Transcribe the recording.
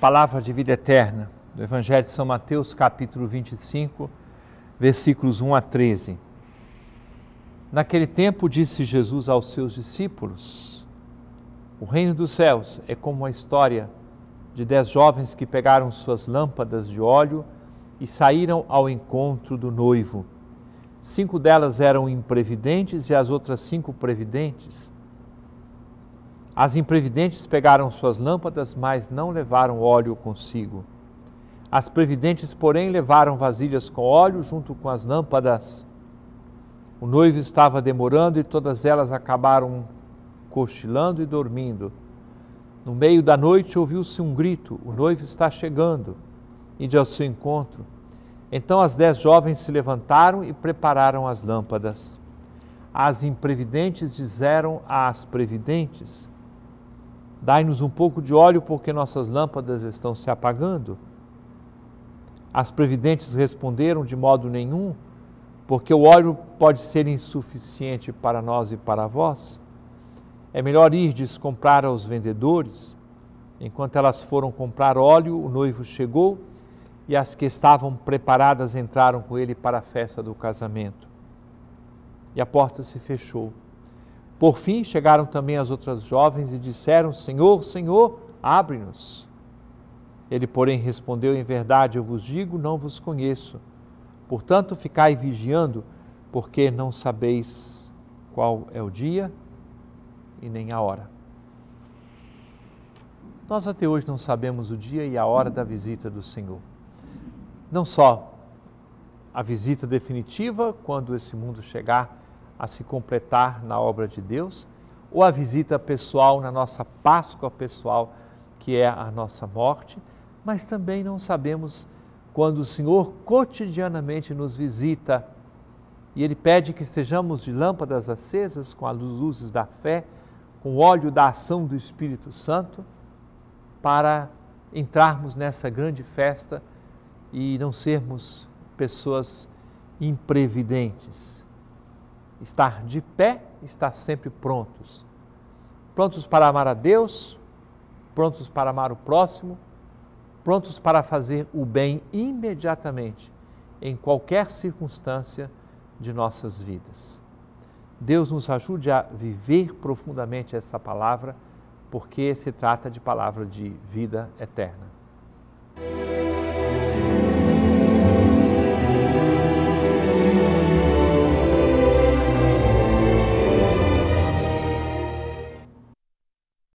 Palavra de vida eterna, do Evangelho de São Mateus, capítulo 25, versículos 1 a 13. Naquele tempo disse Jesus aos seus discípulos: O reino dos céus é como a história de dez jovens que pegaram suas lâmpadas de óleo e saíram ao encontro do noivo. Cinco delas eram imprevidentes e as outras cinco previdentes. As imprevidentes pegaram suas lâmpadas, mas não levaram óleo consigo. As previdentes, porém, levaram vasilhas com óleo junto com as lâmpadas. O noivo estava demorando e todas elas acabaram cochilando e dormindo. No meio da noite ouviu-se um grito: O noivo está chegando. E de ao seu encontro. Então as dez jovens se levantaram e prepararam as lâmpadas. As imprevidentes disseram às previdentes: Dai-nos um pouco de óleo, porque nossas lâmpadas estão se apagando. As previdentes responderam: De modo nenhum, porque o óleo pode ser insuficiente para nós e para vós. É melhor irdes comprar aos vendedores. Enquanto elas foram comprar óleo, o noivo chegou e as que estavam preparadas entraram com ele para a festa do casamento. E a porta se fechou. Por fim, chegaram também as outras jovens e disseram: Senhor, Senhor, abre-nos. Ele, porém, respondeu: Em verdade, eu vos digo, não vos conheço. Portanto, ficai vigiando, porque não sabeis qual é o dia e nem a hora. Nós até hoje não sabemos o dia e a hora da visita do Senhor. Não só a visita definitiva, quando esse mundo chegar, a se completar na obra de Deus, ou a visita pessoal na nossa Páscoa pessoal, que é a nossa morte, mas também não sabemos quando o Senhor cotidianamente nos visita e Ele pede que estejamos de lâmpadas acesas com as luzes da fé, com o óleo da ação do Espírito Santo, para entrarmos nessa grande festa e não sermos pessoas imprevidentes estar de pé, estar sempre prontos. Prontos para amar a Deus, prontos para amar o próximo, prontos para fazer o bem imediatamente, em qualquer circunstância de nossas vidas. Deus nos ajude a viver profundamente essa palavra, porque se trata de palavra de vida eterna.